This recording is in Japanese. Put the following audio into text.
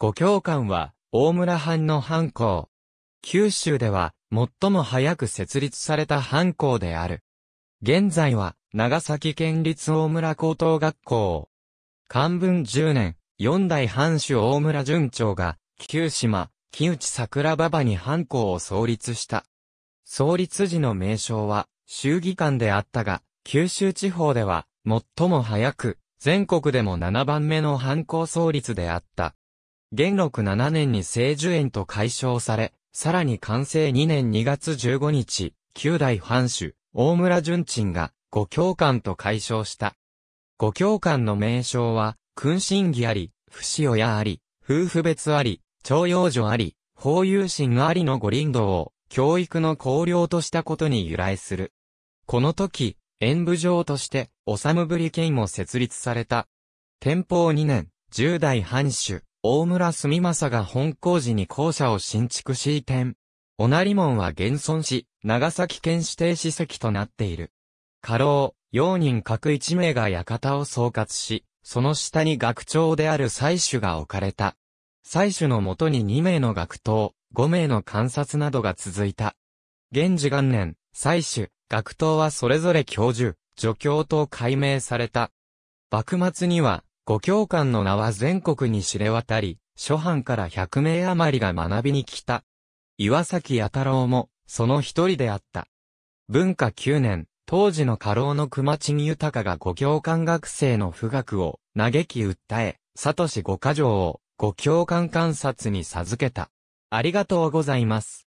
五教官は、大村藩の藩校。九州では、最も早く設立された藩校である。現在は、長崎県立大村高等学校。漢文十年、四代藩主大村順長が、旧島、木内桜馬場に藩校を創立した。創立時の名称は、衆議官であったが、九州地方では、最も早く、全国でも7番目の藩校創立であった。元禄7年に聖樹園と解消され、さらに完成2年2月15日、旧代藩主、大村淳鎮が、五教官と解消した。五教官の名称は、君臣義あり、不死親あり、夫婦別あり、徴用女あり、法有心ありの五輪道を、教育の綱領としたことに由来する。この時、演武場として、おさむぶり県も設立された。天保2年、十代藩主、大村住正が本工事に校舎を新築し移転。おなり門は現存し、長崎県指定史跡となっている。過労、用人各一名が館を総括し、その下に学長である採取が置かれた。採取のもとに2名の学頭、5名の観察などが続いた。現時元年、採取、学頭はそれぞれ教授、助教と改名された。幕末には、五教官の名は全国に知れ渡り、諸藩から百名余りが学びに来た。岩崎弥太郎も、その一人であった。文化9年、当時の家老の熊地豊が五教官学生の富岳を、嘆き訴え、サトシ五箇条を、五教官観察に授けた。ありがとうございます。